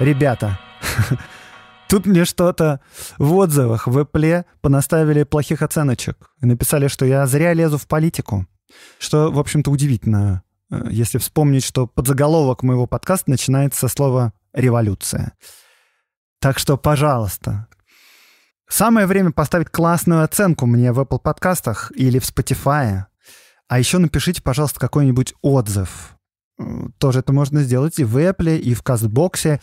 ребята, тут мне что-то в отзывах в Эпле понаставили плохих оценочек. И написали, что я зря лезу в политику. Что, в общем-то, удивительно, э, если вспомнить, что подзаголовок моего подкаста начинается со слова «революция». Так что, пожалуйста, самое время поставить классную оценку мне в Apple подкастах или в Spotify. А еще напишите, пожалуйста, какой-нибудь отзыв. Э, тоже это можно сделать и в Apple, и в Кастбоксе.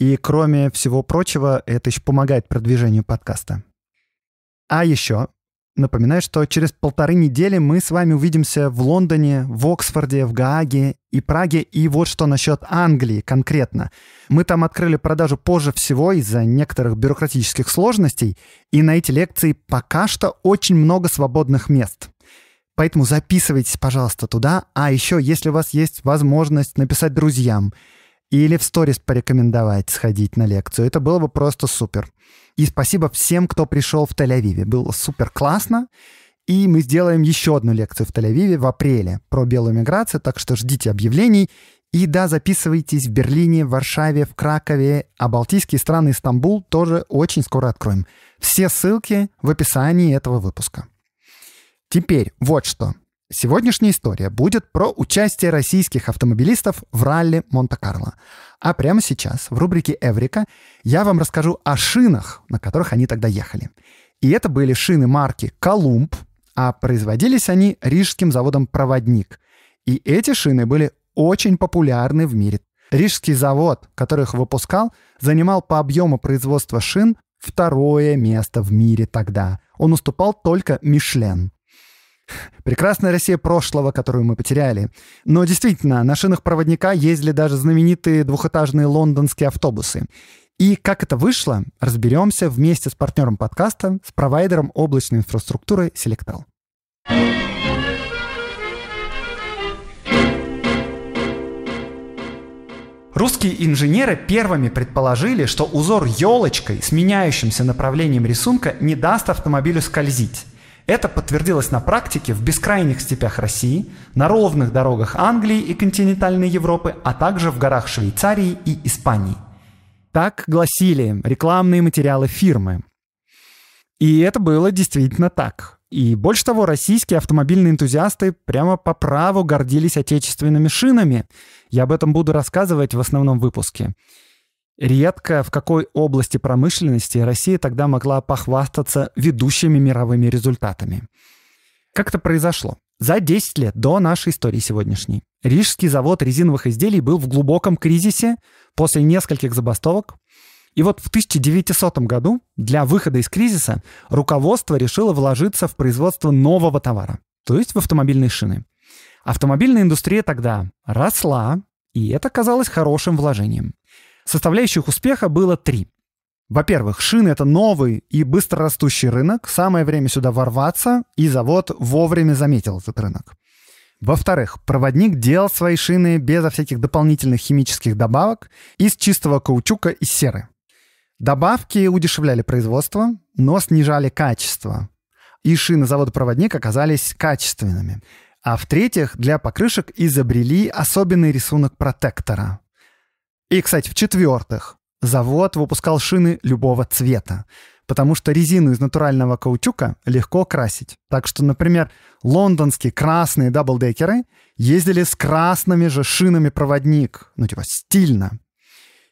И кроме всего прочего, это еще помогает продвижению подкаста. А еще напоминаю, что через полторы недели мы с вами увидимся в Лондоне, в Оксфорде, в Гааге и Праге. И вот что насчет Англии конкретно. Мы там открыли продажу позже всего из-за некоторых бюрократических сложностей, и на эти лекции пока что очень много свободных мест. Поэтому записывайтесь, пожалуйста, туда. А еще, если у вас есть возможность написать друзьям – или в сторис порекомендовать сходить на лекцию. Это было бы просто супер. И спасибо всем, кто пришел в Тель-Авиве. Было супер классно. И мы сделаем еще одну лекцию в Тель-Авиве в апреле про белую миграцию, так что ждите объявлений. И да, записывайтесь в Берлине, в Варшаве, в Кракове, а балтийские страны и Стамбул тоже очень скоро откроем. Все ссылки в описании этого выпуска. Теперь вот что. Сегодняшняя история будет про участие российских автомобилистов в ралли Монте-Карло. А прямо сейчас в рубрике «Эврика» я вам расскажу о шинах, на которых они тогда ехали. И это были шины марки «Колумб», а производились они рижским заводом «Проводник». И эти шины были очень популярны в мире. Рижский завод, который их выпускал, занимал по объему производства шин второе место в мире тогда. Он уступал только «Мишлен». Прекрасная Россия прошлого, которую мы потеряли. Но действительно, на шинах проводника ездили даже знаменитые двухэтажные лондонские автобусы. И как это вышло, разберемся вместе с партнером подкаста, с провайдером облачной инфраструктуры Selectal. Русские инженеры первыми предположили, что узор елочкой с меняющимся направлением рисунка не даст автомобилю скользить – это подтвердилось на практике в бескрайних степях России, на ровных дорогах Англии и континентальной Европы, а также в горах Швейцарии и Испании. Так гласили рекламные материалы фирмы. И это было действительно так. И больше того, российские автомобильные энтузиасты прямо по праву гордились отечественными шинами. Я об этом буду рассказывать в основном выпуске. Редко в какой области промышленности Россия тогда могла похвастаться ведущими мировыми результатами. Как это произошло? За 10 лет до нашей истории сегодняшней Рижский завод резиновых изделий был в глубоком кризисе после нескольких забастовок. И вот в 1900 году для выхода из кризиса руководство решило вложиться в производство нового товара, то есть в автомобильные шины. Автомобильная индустрия тогда росла, и это казалось хорошим вложением. Составляющих успеха было три. Во-первых, шины — это новый и быстро растущий рынок, самое время сюда ворваться, и завод вовремя заметил этот рынок. Во-вторых, проводник делал свои шины безо всяких дополнительных химических добавок из чистого каучука и серы. Добавки удешевляли производство, но снижали качество. И шины завода «Проводник» оказались качественными. А в-третьих, для покрышек изобрели особенный рисунок протектора. И, кстати, в-четвертых, завод выпускал шины любого цвета, потому что резину из натурального каучука легко красить. Так что, например, лондонские красные даблдекеры ездили с красными же шинами проводник, ну типа стильно.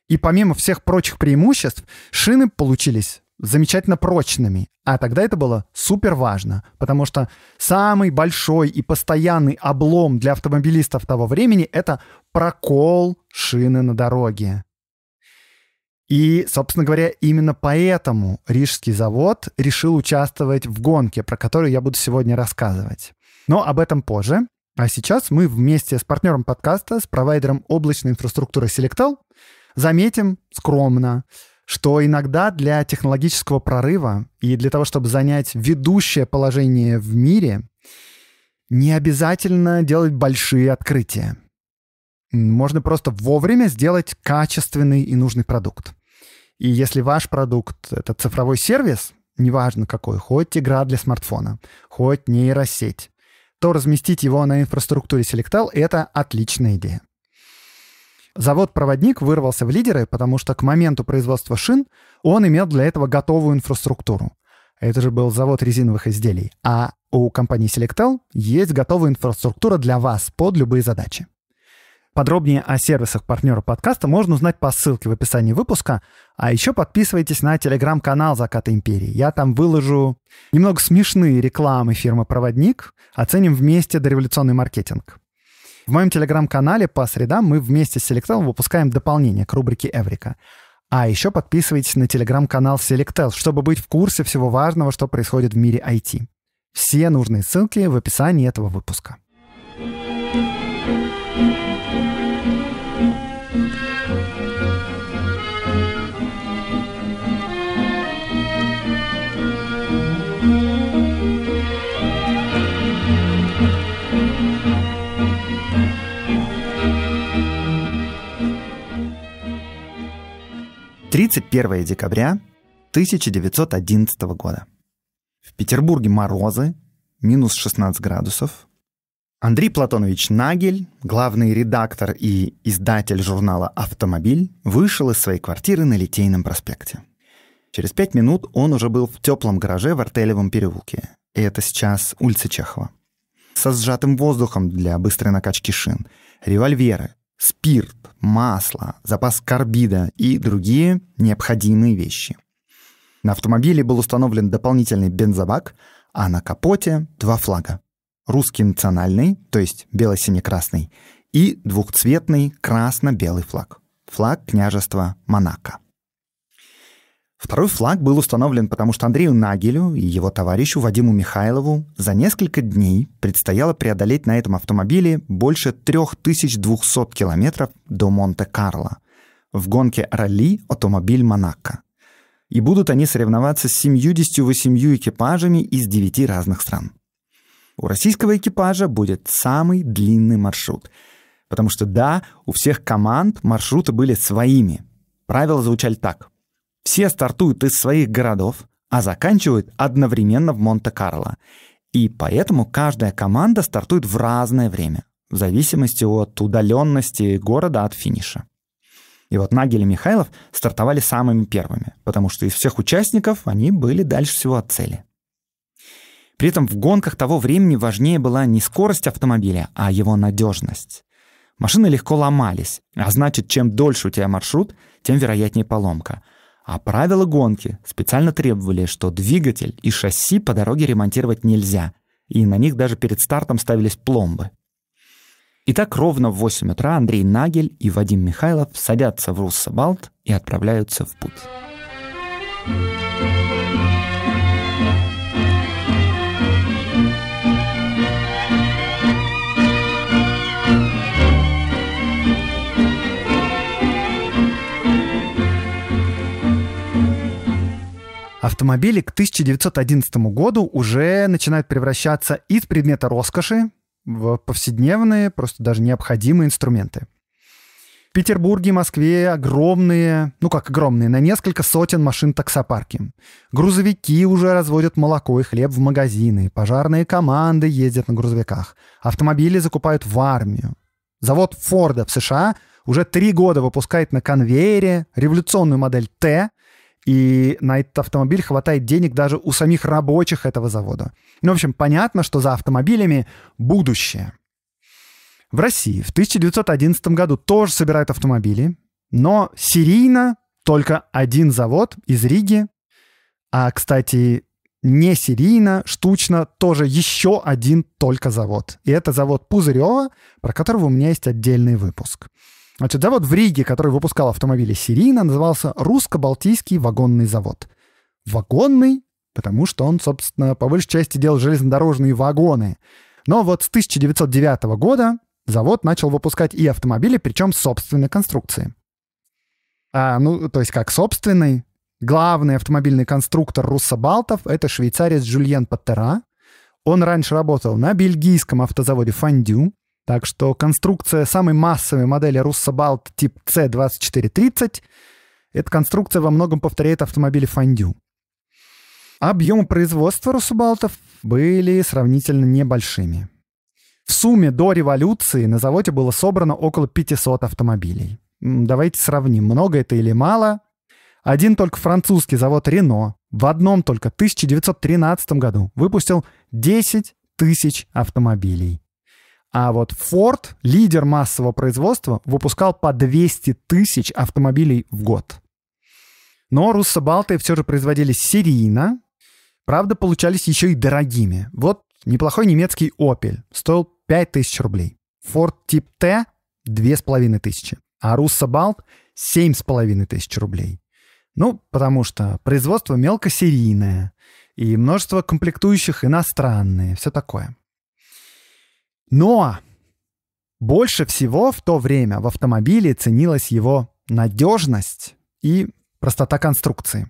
И помимо всех прочих преимуществ, шины получились замечательно прочными. А тогда это было супер важно, потому что самый большой и постоянный облом для автомобилистов того времени — это прокол шины на дороге. И, собственно говоря, именно поэтому Рижский завод решил участвовать в гонке, про которую я буду сегодня рассказывать. Но об этом позже. А сейчас мы вместе с партнером подкаста, с провайдером облачной инфраструктуры Selectel, заметим скромно, что иногда для технологического прорыва и для того, чтобы занять ведущее положение в мире, не обязательно делать большие открытия. Можно просто вовремя сделать качественный и нужный продукт. И если ваш продукт — это цифровой сервис, неважно какой, хоть игра для смартфона, хоть нейросеть, то разместить его на инфраструктуре Selectel — это отличная идея. Завод-проводник вырвался в лидеры, потому что к моменту производства шин он имел для этого готовую инфраструктуру. Это же был завод резиновых изделий. А у компании Selectel есть готовая инфраструктура для вас под любые задачи. Подробнее о сервисах партнера подкаста можно узнать по ссылке в описании выпуска. А еще подписывайтесь на телеграм-канал Заката империи». Я там выложу немного смешные рекламы фирмы «Проводник». Оценим вместе дореволюционный маркетинг. В моем телеграм-канале по средам мы вместе с Selectel выпускаем дополнение к рубрике «Эврика». А еще подписывайтесь на телеграм-канал Selectel, чтобы быть в курсе всего важного, что происходит в мире IT. Все нужные ссылки в описании этого выпуска. thank you 31 декабря 1911 года. В Петербурге морозы, минус 16 градусов. Андрей Платонович Нагель, главный редактор и издатель журнала «Автомобиль», вышел из своей квартиры на Литейном проспекте. Через пять минут он уже был в теплом гараже в Артелевом переулке. И это сейчас улица Чехова. Со сжатым воздухом для быстрой накачки шин, револьверы, спирт, масло, запас карбида и другие необходимые вещи. На автомобиле был установлен дополнительный бензобак, а на капоте два флага. Русский национальный, то есть бело-сине-красный, и двухцветный красно-белый флаг. Флаг княжества Монако. Второй флаг был установлен, потому что Андрею Нагелю и его товарищу Вадиму Михайлову за несколько дней предстояло преодолеть на этом автомобиле больше 3200 километров до Монте-Карло в гонке ралли «Автомобиль Монако». И будут они соревноваться с 78 экипажами из 9 разных стран. У российского экипажа будет самый длинный маршрут. Потому что да, у всех команд маршруты были своими. Правила звучали так – все стартуют из своих городов, а заканчивают одновременно в Монте-Карло. И поэтому каждая команда стартует в разное время, в зависимости от удаленности города от финиша. И вот Нагель и Михайлов стартовали самыми первыми, потому что из всех участников они были дальше всего от цели. При этом в гонках того времени важнее была не скорость автомобиля, а его надежность. Машины легко ломались, а значит, чем дольше у тебя маршрут, тем вероятнее поломка – а правила гонки специально требовали, что двигатель и шасси по дороге ремонтировать нельзя, и на них даже перед стартом ставились пломбы. Итак, ровно в 8 утра Андрей Нагель и Вадим Михайлов садятся в Руссобалт и отправляются в путь. автомобили к 1911 году уже начинают превращаться из предмета роскоши в повседневные, просто даже необходимые инструменты. В Петербурге и Москве огромные, ну как огромные, на несколько сотен машин таксопарки. Грузовики уже разводят молоко и хлеб в магазины, пожарные команды ездят на грузовиках, автомобили закупают в армию. Завод Форда в США уже три года выпускает на конвейере революционную модель Т, и на этот автомобиль хватает денег даже у самих рабочих этого завода. Ну, в общем, понятно, что за автомобилями будущее. В России в 1911 году тоже собирают автомобили, но серийно только один завод из Риги, а, кстати, не серийно, штучно, тоже еще один только завод. И это завод Пузырева, про которого у меня есть отдельный выпуск. Значит, завод в Риге, который выпускал автомобили серийно, назывался «Русско-Балтийский вагонный завод». Вагонный, потому что он, собственно, по большей части делал железнодорожные вагоны. Но вот с 1909 года завод начал выпускать и автомобили, причем собственной конструкции. А, ну, то есть как собственный. Главный автомобильный конструктор руссобалтов — это швейцарец Жюльен Паттера. Он раньше работал на бельгийском автозаводе «Фондю», так что конструкция самой массовой модели Руссобалт тип C2430 эта конструкция во многом повторяет автомобили Фандю. Объемы производства Руссобалтов были сравнительно небольшими. В сумме до революции на заводе было собрано около 500 автомобилей. Давайте сравним, много это или мало. Один только французский завод Рено в одном только 1913 году выпустил 10 тысяч автомобилей. А вот Ford, лидер массового производства, выпускал по 200 тысяч автомобилей в год. Но руссобалты все же производились серийно, правда, получались еще и дорогими. Вот неплохой немецкий Opel стоил 5 тысяч рублей, Ford Тип Т — 2500, а руссобалт — 7500 рублей. Ну, потому что производство мелкосерийное, и множество комплектующих иностранные, все такое. Но больше всего в то время в автомобиле ценилась его надежность и простота конструкции.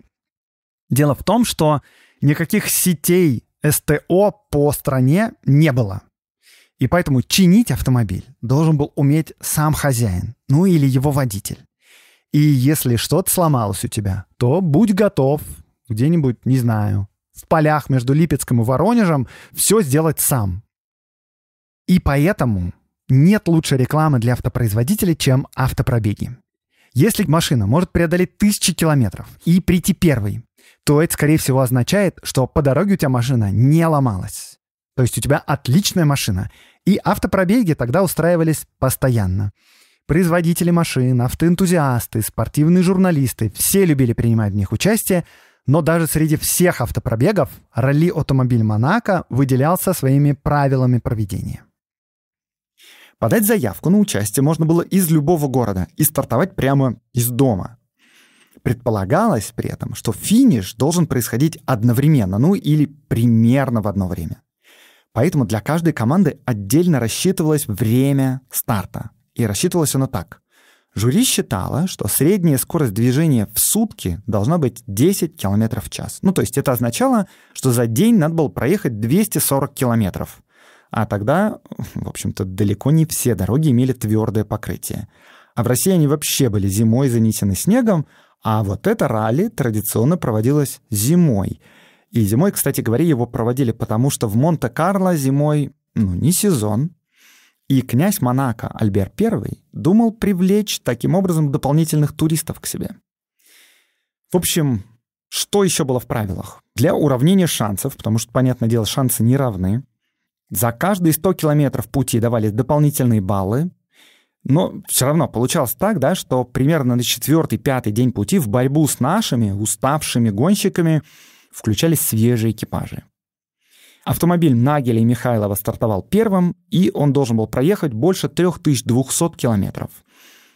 Дело в том, что никаких сетей СТО по стране не было. И поэтому чинить автомобиль должен был уметь сам хозяин, ну или его водитель. И если что-то сломалось у тебя, то будь готов где-нибудь, не знаю, в полях между Липецком и Воронежем все сделать сам. И поэтому нет лучше рекламы для автопроизводителей, чем автопробеги. Если машина может преодолеть тысячи километров и прийти первой, то это, скорее всего, означает, что по дороге у тебя машина не ломалась. То есть у тебя отличная машина. И автопробеги тогда устраивались постоянно. Производители машин, автоэнтузиасты, спортивные журналисты – все любили принимать в них участие, но даже среди всех автопробегов ралли «Автомобиль Монако» выделялся своими правилами проведения. Подать заявку на участие можно было из любого города и стартовать прямо из дома. Предполагалось при этом, что финиш должен происходить одновременно, ну или примерно в одно время. Поэтому для каждой команды отдельно рассчитывалось время старта. И рассчитывалось оно так. Жюри считало, что средняя скорость движения в сутки должна быть 10 км в час. Ну, то есть это означало, что за день надо было проехать 240 километров. А тогда, в общем-то, далеко не все дороги имели твердое покрытие. А в России они вообще были зимой занесены снегом, а вот это ралли традиционно проводилось зимой. И зимой, кстати говоря, его проводили потому, что в Монте-Карло зимой, ну, не сезон. И князь Монако Альбер I думал привлечь таким образом дополнительных туристов к себе. В общем, что еще было в правилах? Для уравнения шансов, потому что, понятное дело, шансы не равны, за каждые 100 километров пути давались дополнительные баллы, но все равно получалось так, да, что примерно на четвертый-пятый день пути в борьбу с нашими уставшими гонщиками включались свежие экипажи. Автомобиль Нагеля и Михайлова стартовал первым, и он должен был проехать больше 3200 километров.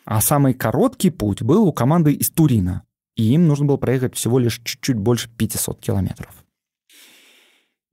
А самый короткий путь был у команды из Турина, и им нужно было проехать всего лишь чуть-чуть больше 500 километров.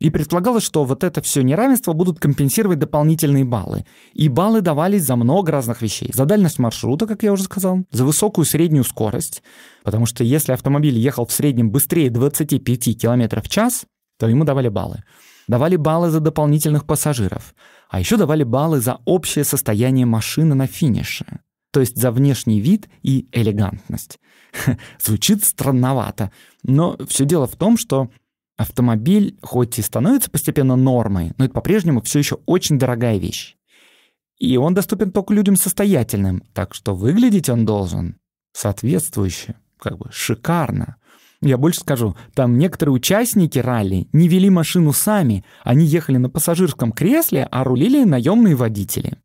И предполагалось, что вот это все неравенство будут компенсировать дополнительные баллы. И баллы давались за много разных вещей. За дальность маршрута, как я уже сказал, за высокую среднюю скорость, потому что если автомобиль ехал в среднем быстрее 25 км в час, то ему давали баллы. Давали баллы за дополнительных пассажиров. А еще давали баллы за общее состояние машины на финише. То есть за внешний вид и элегантность. Звучит странновато. Но все дело в том, что автомобиль хоть и становится постепенно нормой, но это по-прежнему все еще очень дорогая вещь. И он доступен только людям состоятельным, так что выглядеть он должен соответствующе, как бы шикарно. Я больше скажу, там некоторые участники ралли не вели машину сами, они ехали на пассажирском кресле, а рулили наемные водители.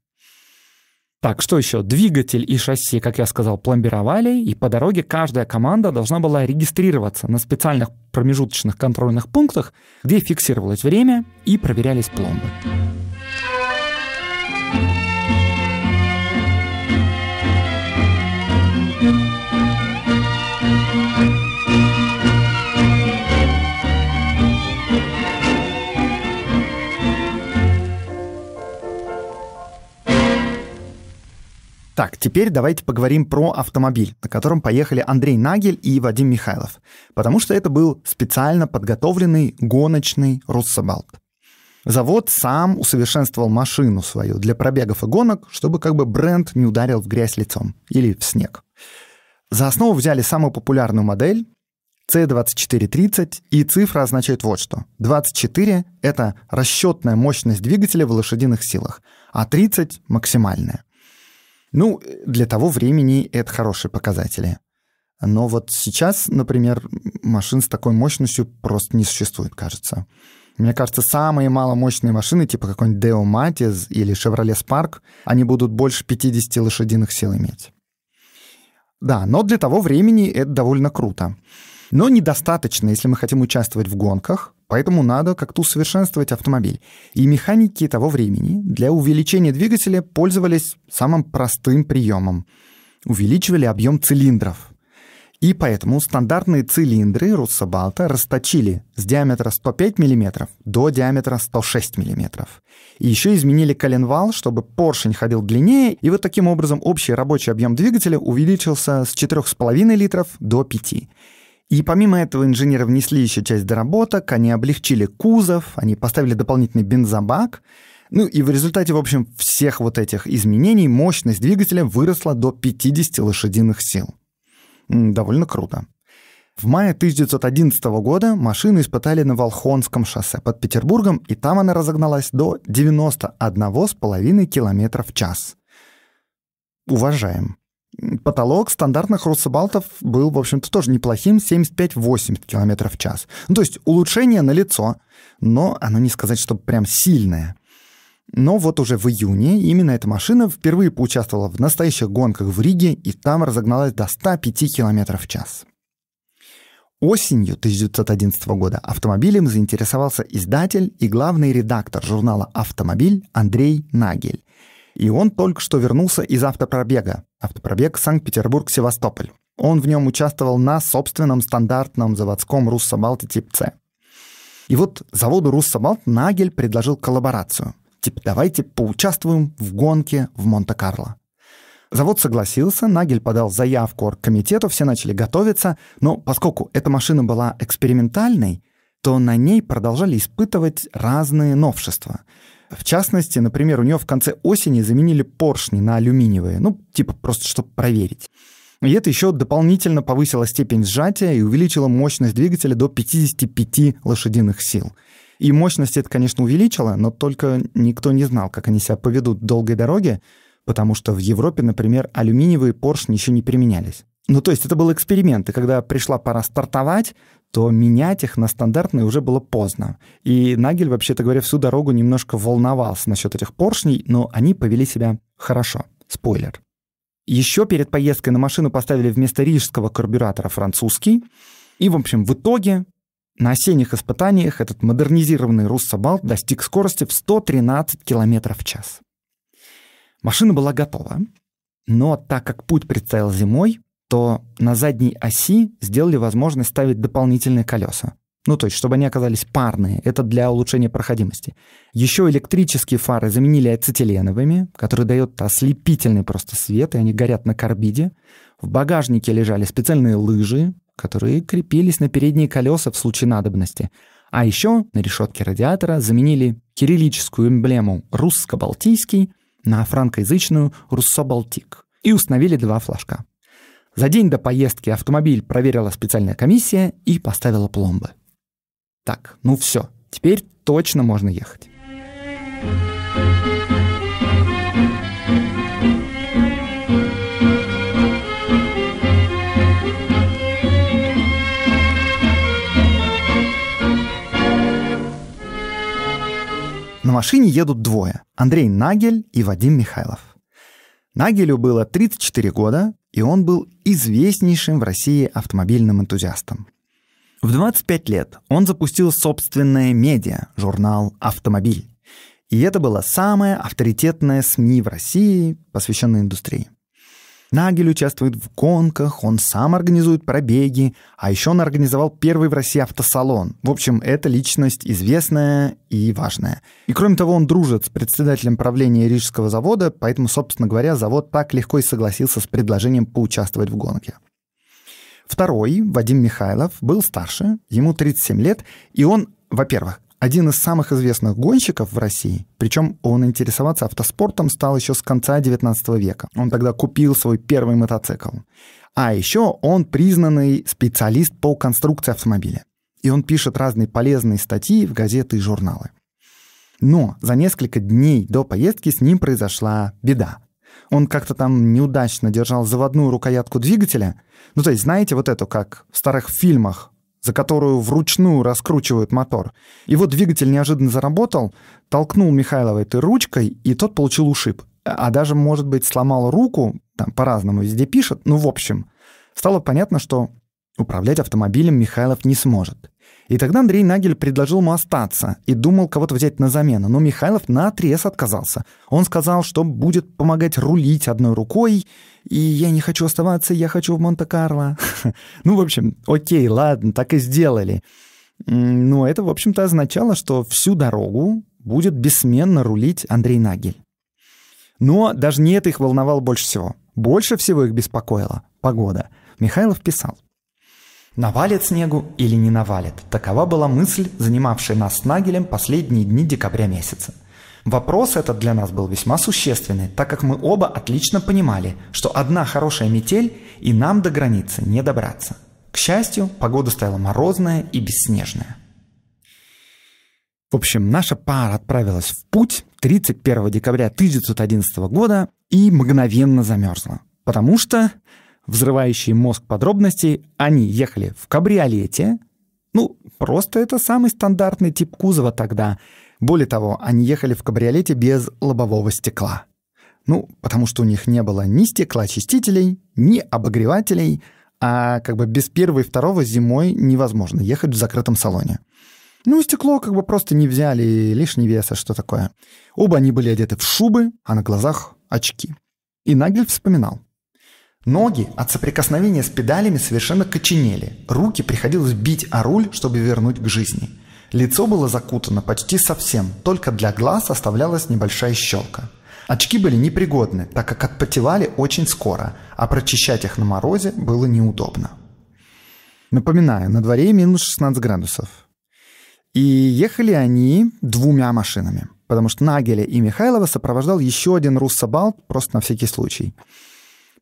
Так, что еще? Двигатель и шасси, как я сказал, пломбировали, и по дороге каждая команда должна была регистрироваться на специальных промежуточных контрольных пунктах, где фиксировалось время и проверялись пломбы. Теперь давайте поговорим про автомобиль, на котором поехали Андрей Нагель и Вадим Михайлов, потому что это был специально подготовленный гоночный Руссобалт. Завод сам усовершенствовал машину свою для пробегов и гонок, чтобы как бы бренд не ударил в грязь лицом или в снег. За основу взяли самую популярную модель C2430, и цифра означает вот что. 24 — это расчетная мощность двигателя в лошадиных силах, а 30 — максимальная. Ну, для того времени это хорошие показатели. Но вот сейчас, например, машин с такой мощностью просто не существует, кажется. Мне кажется, самые маломощные машины, типа какой-нибудь Deo Matiz или Chevrolet Spark, они будут больше 50 лошадиных сил иметь. Да, но для того времени это довольно круто. Но недостаточно, если мы хотим участвовать в гонках, Поэтому надо как-то усовершенствовать автомобиль. И механики того времени для увеличения двигателя пользовались самым простым приемом. Увеличивали объем цилиндров. И поэтому стандартные цилиндры Руссобалта расточили с диаметра 105 мм до диаметра 106 мм. И еще изменили коленвал, чтобы поршень ходил длиннее, и вот таким образом общий рабочий объем двигателя увеличился с 4,5 литров до 5. И помимо этого инженеры внесли еще часть доработок, они облегчили кузов, они поставили дополнительный бензобак. Ну и в результате, в общем, всех вот этих изменений мощность двигателя выросла до 50 лошадиных сил. Довольно круто. В мае 1911 года машину испытали на Волхонском шоссе под Петербургом, и там она разогналась до 91,5 км в час. Уважаем потолок стандартных Руссебалтов был, в общем-то, тоже неплохим, 75-80 км в час. Ну, то есть улучшение на лицо, но оно не сказать, что прям сильное. Но вот уже в июне именно эта машина впервые поучаствовала в настоящих гонках в Риге и там разогналась до 105 км в час. Осенью 1911 года автомобилем заинтересовался издатель и главный редактор журнала «Автомобиль» Андрей Нагель. И он только что вернулся из автопробега. Автопробег Санкт-Петербург-Севастополь. Он в нем участвовал на собственном стандартном заводском Руссобалте тип С. И вот заводу Руссобалт Нагель предложил коллаборацию. Типа, давайте поучаствуем в гонке в Монте-Карло. Завод согласился, Нагель подал заявку оргкомитету. все начали готовиться, но поскольку эта машина была экспериментальной, то на ней продолжали испытывать разные новшества. В частности, например, у нее в конце осени заменили поршни на алюминиевые, ну, типа просто чтобы проверить. И это еще дополнительно повысило степень сжатия и увеличило мощность двигателя до 55 лошадиных сил. И мощность это, конечно, увеличила, но только никто не знал, как они себя поведут в долгой дороге, потому что в Европе, например, алюминиевые поршни еще не применялись. Ну, то есть это был эксперимент, и когда пришла пора стартовать, то менять их на стандартные уже было поздно. И Нагель, вообще-то говоря, всю дорогу немножко волновался насчет этих поршней, но они повели себя хорошо. Спойлер. Еще перед поездкой на машину поставили вместо рижского карбюратора французский. И, в общем, в итоге на осенних испытаниях этот модернизированный Руссобалт достиг скорости в 113 км в час. Машина была готова, но так как путь предстоял зимой, что на задней оси сделали возможность ставить дополнительные колеса. Ну, то есть, чтобы они оказались парные. Это для улучшения проходимости. Еще электрические фары заменили ацетиленовыми, которые дают ослепительный просто свет, и они горят на карбиде. В багажнике лежали специальные лыжи, которые крепились на передние колеса в случае надобности. А еще на решетке радиатора заменили кириллическую эмблему русско-балтийский на франкоязычную руссо-балтик и установили два флажка. За день до поездки автомобиль проверила специальная комиссия и поставила пломбы. Так, ну все, теперь точно можно ехать. На машине едут двое – Андрей Нагель и Вадим Михайлов. Нагелю было 34 года, и он был известнейшим в России автомобильным энтузиастом. В 25 лет он запустил собственное медиа, журнал «Автомобиль». И это было самое авторитетное СМИ в России, посвященное индустрии. Нагель участвует в гонках, он сам организует пробеги, а еще он организовал первый в России автосалон. В общем, эта личность известная и важная. И кроме того, он дружит с председателем правления Рижского завода, поэтому, собственно говоря, завод так легко и согласился с предложением поучаствовать в гонке. Второй, Вадим Михайлов, был старше, ему 37 лет, и он, во-первых, один из самых известных гонщиков в России. Причем он интересоваться автоспортом стал еще с конца 19 века. Он тогда купил свой первый мотоцикл. А еще он признанный специалист по конструкции автомобиля. И он пишет разные полезные статьи в газеты и журналы. Но за несколько дней до поездки с ним произошла беда. Он как-то там неудачно держал заводную рукоятку двигателя. Ну, то есть, знаете, вот эту, как в старых фильмах за которую вручную раскручивают мотор. И вот двигатель неожиданно заработал, толкнул Михайлова этой ручкой, и тот получил ушиб. А даже, может быть, сломал руку, там по-разному везде пишет, ну, в общем. Стало понятно, что управлять автомобилем Михайлов не сможет. И тогда Андрей Нагель предложил ему остаться и думал кого-то взять на замену, но Михайлов на наотрез отказался. Он сказал, что будет помогать рулить одной рукой, и я не хочу оставаться, я хочу в Монте-Карло. Ну, в общем, окей, ладно, так и сделали. Но это, в общем-то, означало, что всю дорогу будет бессменно рулить Андрей Нагель. Но даже не это их волновало больше всего. Больше всего их беспокоила погода. Михайлов писал. Навалит снегу или не навалит? Такова была мысль, занимавшая нас с Нагелем последние дни декабря месяца. Вопрос этот для нас был весьма существенный, так как мы оба отлично понимали, что одна хорошая метель и нам до границы не добраться. К счастью, погода стояла морозная и бесснежная. В общем, наша пара отправилась в путь 31 декабря 1911 года и мгновенно замерзла. Потому что взрывающие мозг подробности, они ехали в кабриолете. Ну, просто это самый стандартный тип кузова тогда. Более того, они ехали в кабриолете без лобового стекла. Ну, потому что у них не было ни стеклоочистителей, ни обогревателей, а как бы без первого и второго зимой невозможно ехать в закрытом салоне. Ну, стекло как бы просто не взяли, лишний вес, а что такое. Оба они были одеты в шубы, а на глазах очки. И Нагель вспоминал. Ноги от соприкосновения с педалями совершенно коченели, руки приходилось бить о руль, чтобы вернуть к жизни. Лицо было закутано почти совсем, только для глаз оставлялась небольшая щелка. Очки были непригодны, так как отпотевали очень скоро, а прочищать их на морозе было неудобно. Напоминаю, на дворе минус 16 градусов. И ехали они двумя машинами, потому что Нагеля и Михайлова сопровождал еще один руссобалт просто на всякий случай –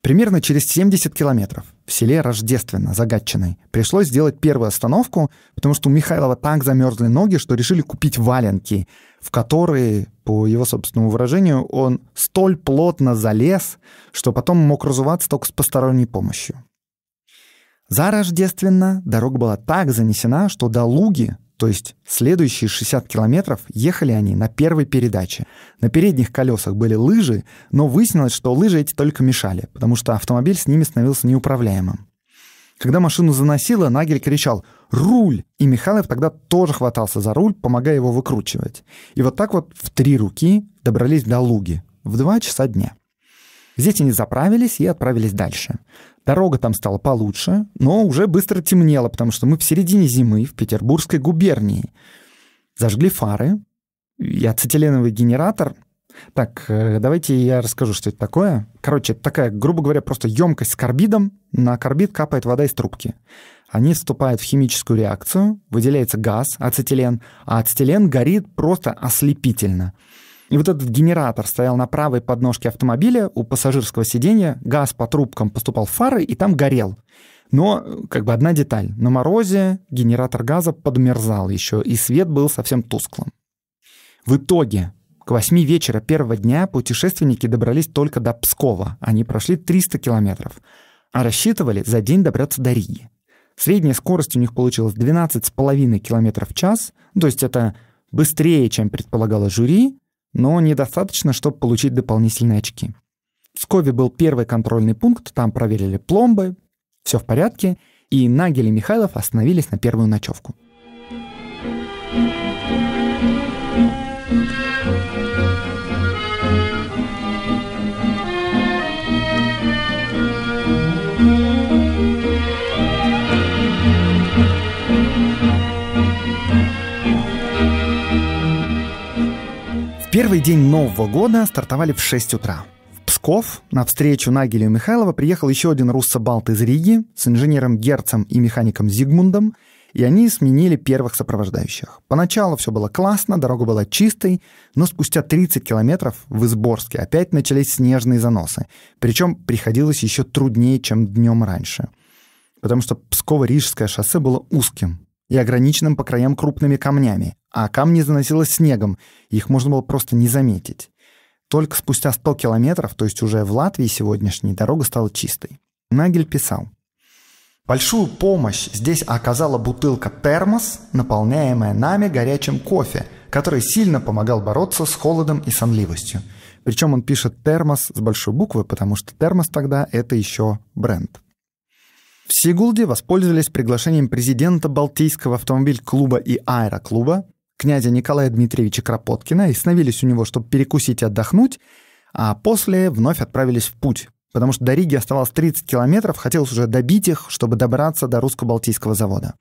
Примерно через 70 километров в селе Рождественно, загадченной пришлось сделать первую остановку, потому что у Михайлова так замерзли ноги, что решили купить валенки, в которые, по его собственному выражению, он столь плотно залез, что потом мог разуваться только с посторонней помощью. За Рождественно дорога была так занесена, что до Луги то есть следующие 60 километров ехали они на первой передаче. На передних колесах были лыжи, но выяснилось, что лыжи эти только мешали, потому что автомобиль с ними становился неуправляемым. Когда машину заносило, Нагель кричал «Руль!» И Михайлов тогда тоже хватался за руль, помогая его выкручивать. И вот так вот в три руки добрались до Луги в два часа дня. Здесь они заправились и отправились дальше. Дорога там стала получше, но уже быстро темнело, потому что мы в середине зимы в Петербургской губернии. Зажгли фары, и ацетиленовый генератор. Так, э, давайте я расскажу, что это такое. Короче, это такая, грубо говоря, просто емкость с карбидом. На карбид капает вода из трубки. Они вступают в химическую реакцию, выделяется газ, ацетилен, а ацетилен горит просто ослепительно – и вот этот генератор стоял на правой подножке автомобиля у пассажирского сидения газ по трубкам поступал в фары, и там горел. Но как бы одна деталь. На морозе генератор газа подмерзал еще, и свет был совсем тусклым. В итоге к восьми вечера первого дня путешественники добрались только до Пскова. Они прошли 300 километров. А рассчитывали за день добраться до Риги. Средняя скорость у них получилась 12,5 километров в час, то есть это быстрее, чем предполагало жюри, но недостаточно, чтобы получить дополнительные очки. В Скове был первый контрольный пункт, там проверили пломбы, все в порядке, и Нагель и Михайлов остановились на первую ночевку. thank you Первый день Нового года стартовали в 6 утра. В Псков на встречу Нагелю и Михайлова приехал еще один руссо-балт из Риги с инженером Герцем и механиком Зигмундом, и они сменили первых сопровождающих. Поначалу все было классно, дорога была чистой, но спустя 30 километров в Изборске опять начались снежные заносы. Причем приходилось еще труднее, чем днем раньше. Потому что Псково-Рижское шоссе было узким, и ограниченным по краям крупными камнями, а камни заносилось снегом, их можно было просто не заметить. Только спустя 100 километров, то есть уже в Латвии сегодняшней, дорога стала чистой. Нагель писал. Большую помощь здесь оказала бутылка термос, наполняемая нами горячим кофе, который сильно помогал бороться с холодом и сонливостью. Причем он пишет термос с большой буквы, потому что термос тогда это еще бренд. В Сигулде воспользовались приглашением президента Балтийского автомобиль-клуба и аэроклуба, князя Николая Дмитриевича Кропоткина, и становились у него, чтобы перекусить и отдохнуть, а после вновь отправились в путь, потому что до Риги оставалось 30 километров, хотелось уже добить их, чтобы добраться до русско-балтийского завода.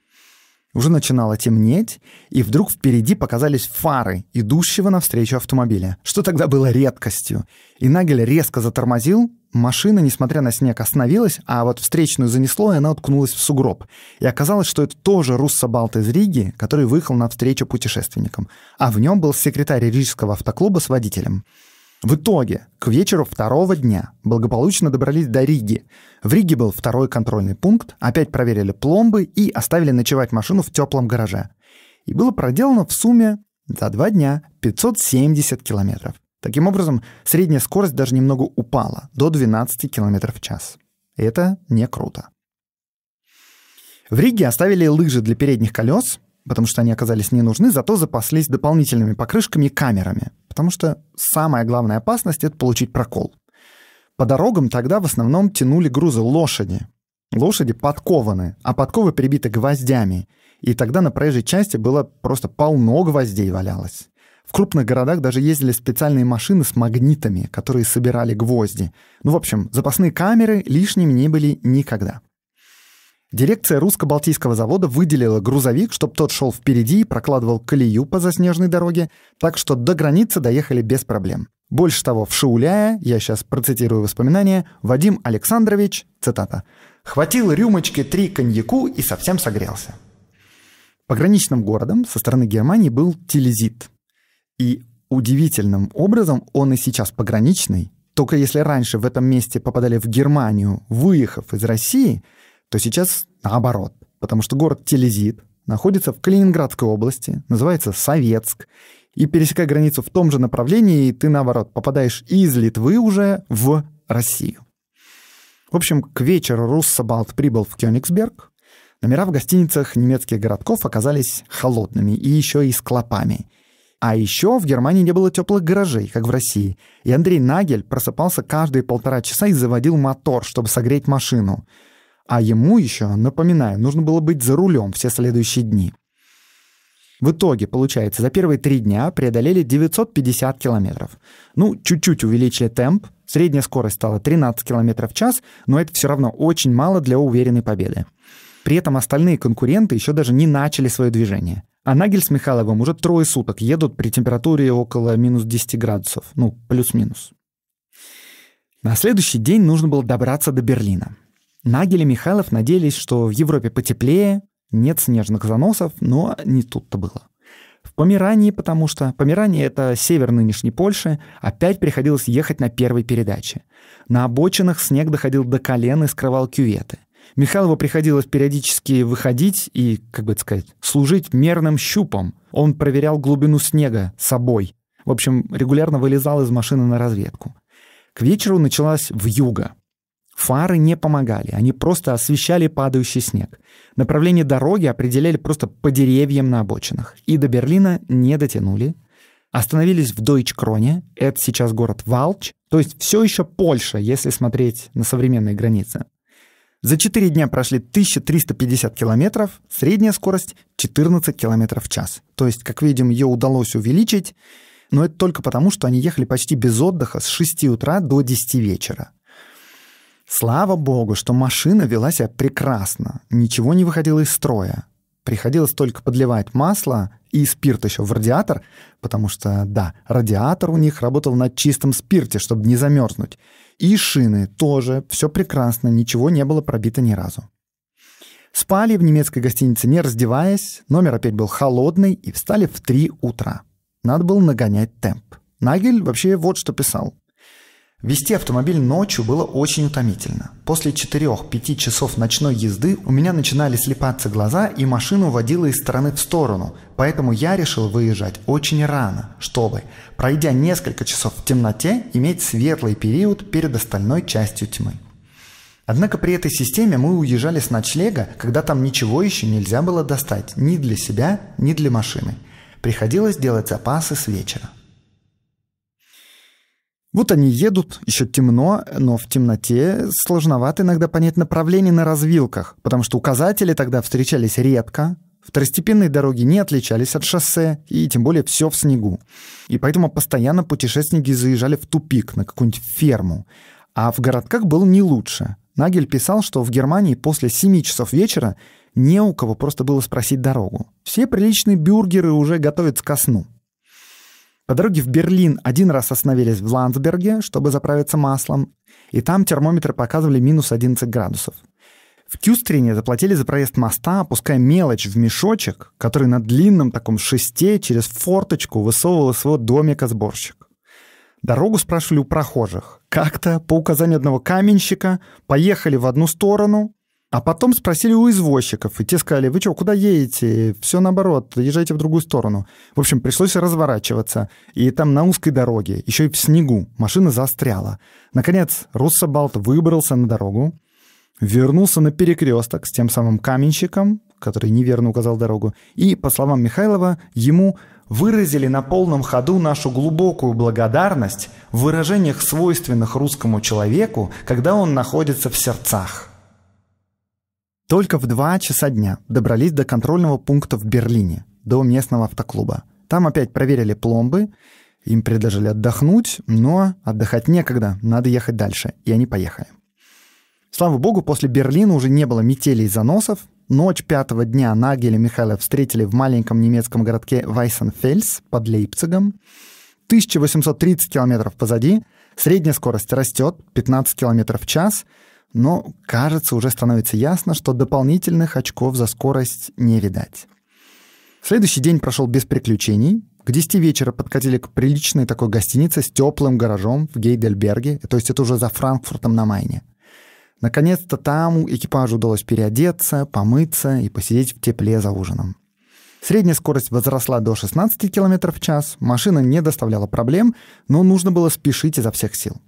Уже начинало темнеть, и вдруг впереди показались фары идущего навстречу автомобиля, что тогда было редкостью. И Нагель резко затормозил, Машина, несмотря на снег, остановилась, а вот встречную занесло, и она уткнулась в сугроб. И оказалось, что это тоже руссобалт из Риги, который выехал навстречу путешественникам. А в нем был секретарь рижского автоклуба с водителем. В итоге, к вечеру второго дня благополучно добрались до Риги. В Риге был второй контрольный пункт, опять проверили пломбы и оставили ночевать машину в теплом гараже. И было проделано в сумме за два дня 570 километров. Таким образом, средняя скорость даже немного упала до 12 км в час. Это не круто. В Риге оставили лыжи для передних колес, потому что они оказались не нужны, зато запаслись дополнительными покрышками и камерами, потому что самая главная опасность — это получить прокол. По дорогам тогда в основном тянули грузы лошади. Лошади подкованы, а подковы прибиты гвоздями, и тогда на проезжей части было просто полно гвоздей валялось. В крупных городах даже ездили специальные машины с магнитами, которые собирали гвозди. Ну, в общем, запасные камеры лишними не были никогда. Дирекция русско-балтийского завода выделила грузовик, чтобы тот шел впереди и прокладывал колею по заснеженной дороге, так что до границы доехали без проблем. Больше того, в Шауляе, я сейчас процитирую воспоминания, Вадим Александрович, цитата, «хватил рюмочки три коньяку и совсем согрелся». Пограничным городом со стороны Германии был Телезит, и удивительным образом он и сейчас пограничный. Только если раньше в этом месте попадали в Германию, выехав из России, то сейчас наоборот. Потому что город Телезит находится в Калининградской области, называется Советск, и пересекая границу в том же направлении, ты, наоборот, попадаешь из Литвы уже в Россию. В общем, к вечеру Руссобалт прибыл в Кёнигсберг. Номера в гостиницах немецких городков оказались холодными и еще и с клопами — а еще в Германии не было теплых гаражей, как в России, и Андрей Нагель просыпался каждые полтора часа и заводил мотор, чтобы согреть машину. А ему еще, напоминаю, нужно было быть за рулем все следующие дни. В итоге, получается, за первые три дня преодолели 950 километров. Ну, чуть-чуть увеличили темп, средняя скорость стала 13 километров в час, но это все равно очень мало для уверенной победы. При этом остальные конкуренты еще даже не начали свое движение. А Нагель с Михайловым уже трое суток едут при температуре около минус 10 градусов. Ну, плюс-минус. На следующий день нужно было добраться до Берлина. Нагель и Михайлов надеялись, что в Европе потеплее, нет снежных заносов, но не тут-то было. В Померании, потому что Померания — это север нынешней Польши, опять приходилось ехать на первой передаче. На обочинах снег доходил до колен и скрывал кюветы — Михайлову приходилось периодически выходить и, как бы сказать, служить мерным щупом. Он проверял глубину снега собой. В общем, регулярно вылезал из машины на разведку. К вечеру началась вьюга. Фары не помогали, они просто освещали падающий снег. Направление дороги определяли просто по деревьям на обочинах. И до Берлина не дотянули. Остановились в Дойчкроне, это сейчас город Валч, то есть все еще Польша, если смотреть на современные границы. За 4 дня прошли 1350 километров, средняя скорость 14 километров в час. То есть, как видим, ее удалось увеличить, но это только потому, что они ехали почти без отдыха с 6 утра до 10 вечера. Слава богу, что машина вела себя прекрасно, ничего не выходило из строя. Приходилось только подливать масло и спирт еще в радиатор, потому что, да, радиатор у них работал на чистом спирте, чтобы не замерзнуть. И шины тоже, все прекрасно, ничего не было пробито ни разу. Спали в немецкой гостинице, не раздеваясь, номер опять был холодный, и встали в 3 утра. Надо было нагонять темп. Нагель вообще вот что писал. Вести автомобиль ночью было очень утомительно. После 4-5 часов ночной езды у меня начинали слепаться глаза и машину водила из стороны в сторону, поэтому я решил выезжать очень рано, чтобы, пройдя несколько часов в темноте, иметь светлый период перед остальной частью тьмы. Однако при этой системе мы уезжали с ночлега, когда там ничего еще нельзя было достать ни для себя, ни для машины. Приходилось делать запасы с вечера. Вот они едут, еще темно, но в темноте сложновато иногда понять направление на развилках, потому что указатели тогда встречались редко, второстепенные дороги не отличались от шоссе, и тем более все в снегу. И поэтому постоянно путешественники заезжали в тупик, на какую-нибудь ферму. А в городках было не лучше. Нагель писал, что в Германии после 7 часов вечера не у кого просто было спросить дорогу. Все приличные бюргеры уже готовят ко сну. По дороге в Берлин один раз остановились в Ландсберге, чтобы заправиться маслом, и там термометры показывали минус 11 градусов. В Кюстрине заплатили за проезд моста, опуская мелочь в мешочек, который на длинном таком шесте через форточку высовывал из своего домика сборщик. Дорогу спрашивали у прохожих. Как-то, по указанию одного каменщика, поехали в одну сторону, а потом спросили у извозчиков, и те сказали, вы что, куда едете? Все наоборот, езжайте в другую сторону. В общем, пришлось разворачиваться. И там на узкой дороге, еще и в снегу, машина застряла. Наконец, Руссобалт выбрался на дорогу, вернулся на перекресток с тем самым каменщиком, который неверно указал дорогу, и, по словам Михайлова, ему выразили на полном ходу нашу глубокую благодарность в выражениях, свойственных русскому человеку, когда он находится в сердцах. Только в 2 часа дня добрались до контрольного пункта в Берлине, до местного автоклуба. Там опять проверили пломбы, им предложили отдохнуть, но отдыхать некогда, надо ехать дальше, и они поехали. Слава богу, после Берлина уже не было метелей и заносов. Ночь пятого дня Нагель и Михайлов встретили в маленьком немецком городке Вайсенфельс под Лейпцигом. 1830 километров позади, средняя скорость растет, 15 километров в час — но, кажется, уже становится ясно, что дополнительных очков за скорость не видать. Следующий день прошел без приключений. К 10 вечера подкатили к приличной такой гостинице с теплым гаражом в Гейдельберге, то есть это уже за Франкфуртом на Майне. Наконец-то там экипажу удалось переодеться, помыться и посидеть в тепле за ужином. Средняя скорость возросла до 16 км в час, машина не доставляла проблем, но нужно было спешить изо всех сил.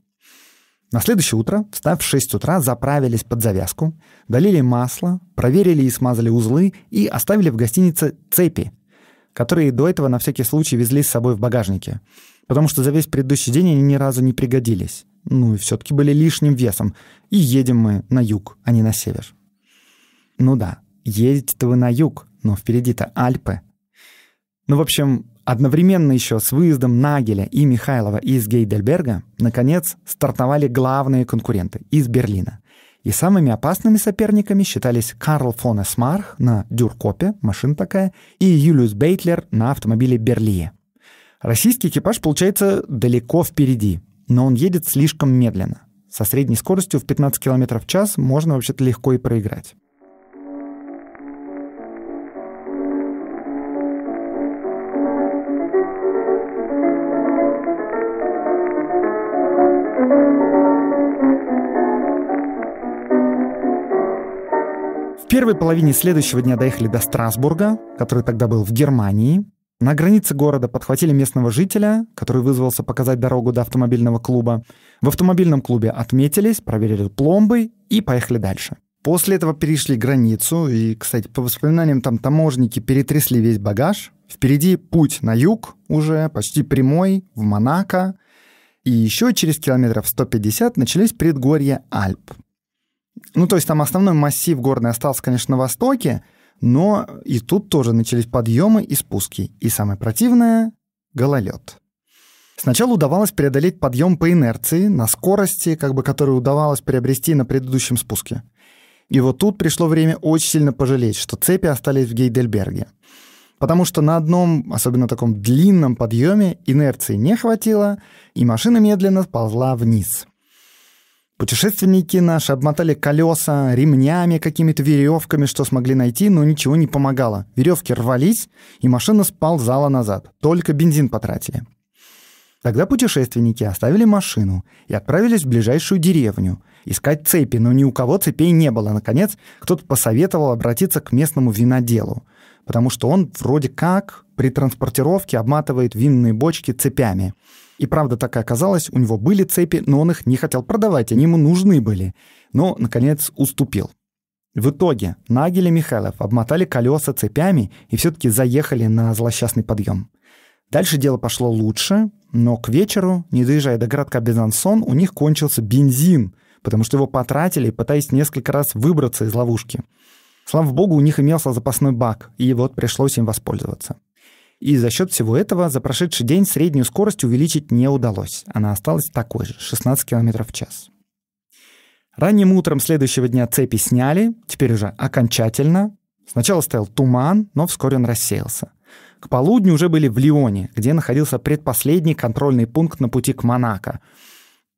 На следующее утро, встав в 6 утра, заправились под завязку, долили масло, проверили и смазали узлы и оставили в гостинице цепи, которые до этого на всякий случай везли с собой в багажнике, потому что за весь предыдущий день они ни разу не пригодились. Ну и все-таки были лишним весом. И едем мы на юг, а не на север. Ну да, едете-то вы на юг, но впереди-то Альпы. Ну, в общем, Одновременно еще с выездом Нагеля и Михайлова из Гейдельберга, наконец, стартовали главные конкуренты из Берлина. И самыми опасными соперниками считались Карл фон Эсмарх на Дюркопе, машина такая, и Юлиус Бейтлер на автомобиле Берлие. Российский экипаж, получается, далеко впереди, но он едет слишком медленно. Со средней скоростью в 15 км в час можно вообще-то легко и проиграть. первой половине следующего дня доехали до Страсбурга, который тогда был в Германии. На границе города подхватили местного жителя, который вызвался показать дорогу до автомобильного клуба. В автомобильном клубе отметились, проверили пломбы и поехали дальше. После этого перешли границу, и, кстати, по воспоминаниям, там таможники перетрясли весь багаж. Впереди путь на юг уже, почти прямой, в Монако. И еще через километров 150 начались предгорья Альп — ну, то есть там основной массив горный остался, конечно, на востоке, но и тут тоже начались подъемы и спуски. И самое противное — гололед. Сначала удавалось преодолеть подъем по инерции, на скорости, как бы которую удавалось приобрести на предыдущем спуске. И вот тут пришло время очень сильно пожалеть, что цепи остались в Гейдельберге. Потому что на одном, особенно таком длинном подъеме, инерции не хватило, и машина медленно сползла вниз. Путешественники наши обмотали колеса ремнями, какими-то веревками, что смогли найти, но ничего не помогало. Веревки рвались, и машина сползала назад. Только бензин потратили. Тогда путешественники оставили машину и отправились в ближайшую деревню искать цепи, но ни у кого цепей не было. Наконец, кто-то посоветовал обратиться к местному виноделу, потому что он вроде как при транспортировке обматывает винные бочки цепями. И правда так и оказалось, у него были цепи, но он их не хотел продавать, они ему нужны были. Но, наконец, уступил. В итоге Нагель и Михайлов обмотали колеса цепями и все-таки заехали на злосчастный подъем. Дальше дело пошло лучше, но к вечеру, не доезжая до городка Безансон, у них кончился бензин, потому что его потратили, пытаясь несколько раз выбраться из ловушки. Слава богу, у них имелся запасной бак, и вот пришлось им воспользоваться. И за счет всего этого за прошедший день среднюю скорость увеличить не удалось. Она осталась такой же, 16 км в час. Ранним утром следующего дня цепи сняли, теперь уже окончательно. Сначала стоял туман, но вскоре он рассеялся. К полудню уже были в Лионе, где находился предпоследний контрольный пункт на пути к Монако.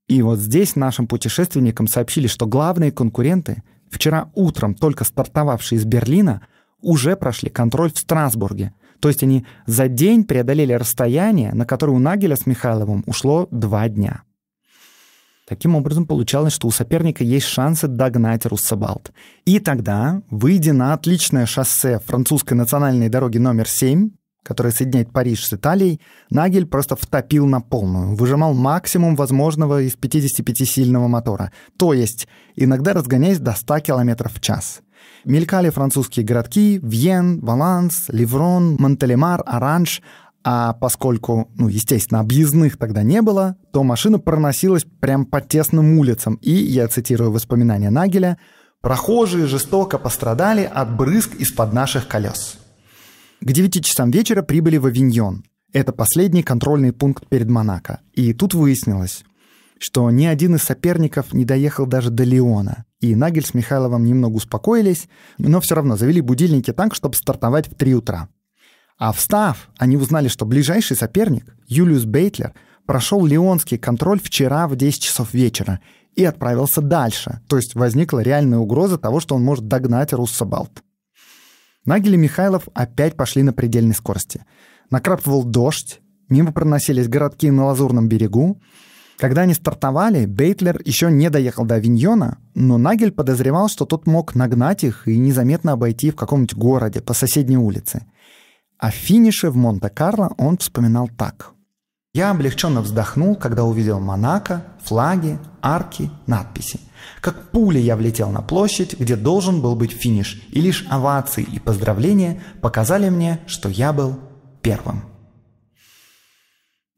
И вот здесь нашим путешественникам сообщили, что главные конкуренты, вчера утром только стартовавшие из Берлина, уже прошли контроль в Страсбурге – то есть они за день преодолели расстояние, на которое у Нагеля с Михайловым ушло два дня. Таким образом, получалось, что у соперника есть шансы догнать Руссобалт. И тогда, выйдя на отличное шоссе французской национальной дороги номер 7, которая соединяет Париж с Италией, Нагель просто втопил на полную, выжимал максимум возможного из 55-сильного мотора, то есть иногда разгоняясь до 100 км в час. Мелькали французские городки Вьен, Валанс, Леврон, Монтелемар, Оранж, а поскольку, ну, естественно, объездных тогда не было, то машина проносилась прям по тесным улицам. И, я цитирую воспоминания Нагеля, «прохожие жестоко пострадали от брызг из-под наших колес». К 9 часам вечера прибыли в Авиньон. Это последний контрольный пункт перед Монако. И тут выяснилось, что ни один из соперников не доехал даже до Леона. И Нагель с Михайловым немного успокоились, но все равно завели будильники так, чтобы стартовать в 3 утра. А встав, они узнали, что ближайший соперник, Юлиус Бейтлер, прошел леонский контроль вчера в 10 часов вечера и отправился дальше. То есть возникла реальная угроза того, что он может догнать Руссобалт. Нагель и Михайлов опять пошли на предельной скорости. Накрапывал дождь, мимо проносились городки на Лазурном берегу, когда они стартовали, Бейтлер еще не доехал до Авиньона, но Нагель подозревал, что тот мог нагнать их и незаметно обойти в каком-нибудь городе по соседней улице. О финише в Монте-Карло он вспоминал так. «Я облегченно вздохнул, когда увидел Монако, флаги, арки, надписи. Как пули я влетел на площадь, где должен был быть финиш, и лишь овации и поздравления показали мне, что я был первым».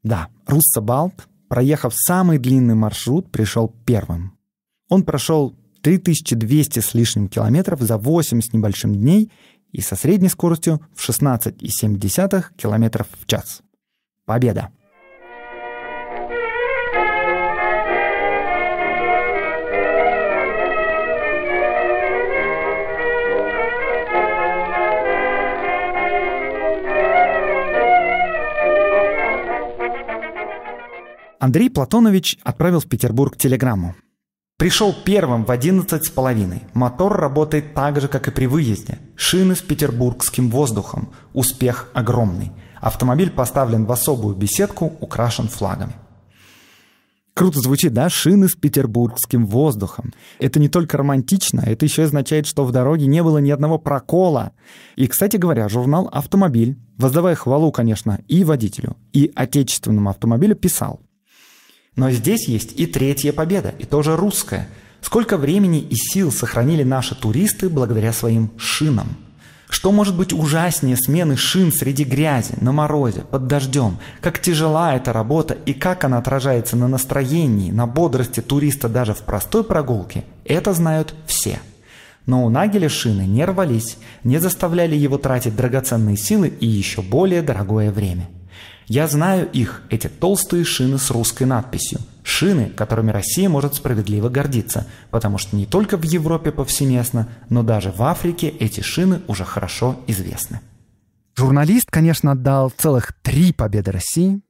Да, Руссо Балт проехав самый длинный маршрут, пришел первым. Он прошел 3200 с лишним километров за 8 с небольшим дней и со средней скоростью в 16,7 километров в час. Победа! Андрей Платонович отправил в Петербург телеграмму. Пришел первым в одиннадцать с половиной. Мотор работает так же, как и при выезде. Шины с петербургским воздухом. Успех огромный. Автомобиль поставлен в особую беседку, украшен флагами. Круто звучит, да? Шины с петербургским воздухом. Это не только романтично, это еще означает, что в дороге не было ни одного прокола. И, кстати говоря, журнал «Автомобиль», воздавая хвалу, конечно, и водителю, и отечественному автомобилю, писал. Но здесь есть и третья победа, и тоже русская. Сколько времени и сил сохранили наши туристы благодаря своим шинам? Что может быть ужаснее смены шин среди грязи, на морозе, под дождем? Как тяжела эта работа и как она отражается на настроении, на бодрости туриста даже в простой прогулке, это знают все. Но у Нагеля шины не рвались, не заставляли его тратить драгоценные силы и еще более дорогое время. Я знаю их, эти толстые шины с русской надписью. Шины, которыми Россия может справедливо гордиться, потому что не только в Европе повсеместно, но даже в Африке эти шины уже хорошо известны. Журналист, конечно, отдал целых три победы России.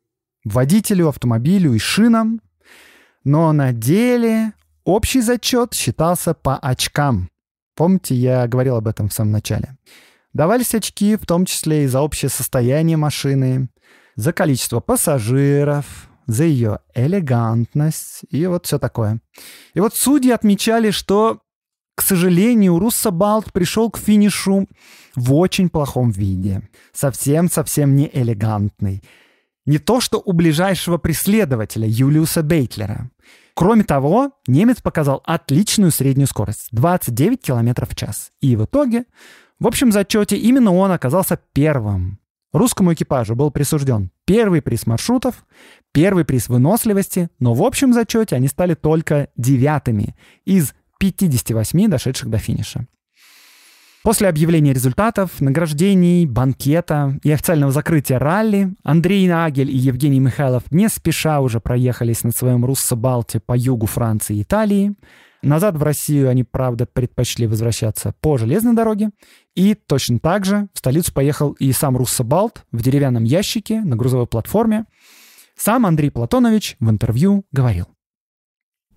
Водителю, автомобилю и шинам. Но на деле общий зачет считался по очкам. Помните, я говорил об этом в самом начале. Давались очки, в том числе и за общее состояние машины, за количество пассажиров, за ее элегантность и вот все такое. И вот судьи отмечали, что, к сожалению, Руссобалт пришел к финишу в очень плохом виде. Совсем-совсем не элегантный. Не то, что у ближайшего преследователя Юлиуса Бейтлера. Кроме того, немец показал отличную среднюю скорость – 29 км в час. И в итоге, в общем зачете, именно он оказался первым Русскому экипажу был присужден первый приз маршрутов, первый приз выносливости, но в общем зачете они стали только девятыми из 58 дошедших до финиша. После объявления результатов, награждений, банкета и официального закрытия ралли Андрей Нагель и Евгений Михайлов не спеша уже проехались на своем руссо по югу Франции и Италии, Назад в Россию они, правда, предпочли возвращаться по железной дороге. И точно так же в столицу поехал и сам Руссо в деревянном ящике на грузовой платформе. Сам Андрей Платонович в интервью говорил.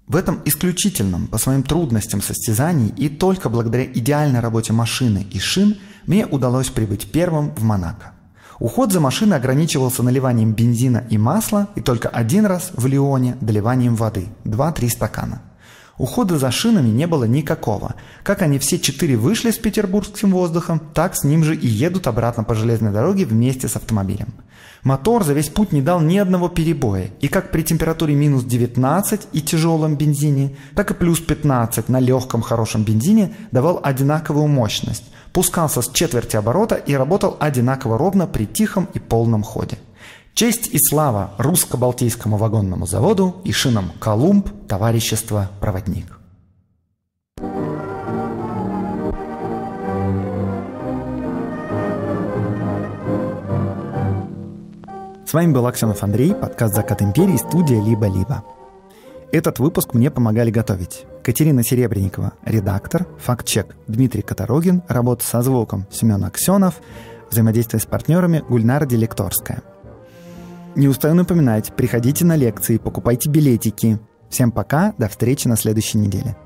В этом исключительном по своим трудностям состязании и только благодаря идеальной работе машины и шин мне удалось прибыть первым в Монако. Уход за машиной ограничивался наливанием бензина и масла и только один раз в Лионе доливанием воды – 2-3 стакана – Ухода за шинами не было никакого. Как они все четыре вышли с петербургским воздухом, так с ним же и едут обратно по железной дороге вместе с автомобилем. Мотор за весь путь не дал ни одного перебоя, и как при температуре минус 19 и тяжелом бензине, так и плюс 15 на легком хорошем бензине давал одинаковую мощность, пускался с четверти оборота и работал одинаково ровно при тихом и полном ходе. Честь и слава русско-балтийскому вагонному заводу и шинам «Колумб» Товарищества «Проводник». С вами был Аксенов Андрей, подкаст «Закат империи», студия «Либо-либо». Этот выпуск мне помогали готовить. Катерина Серебренникова, редактор, факт-чек Дмитрий Катарогин, работа со звуком Семен Аксенов, взаимодействие с партнерами Гульнара Делекторская – не устаю напоминать, приходите на лекции, покупайте билетики. Всем пока, до встречи на следующей неделе.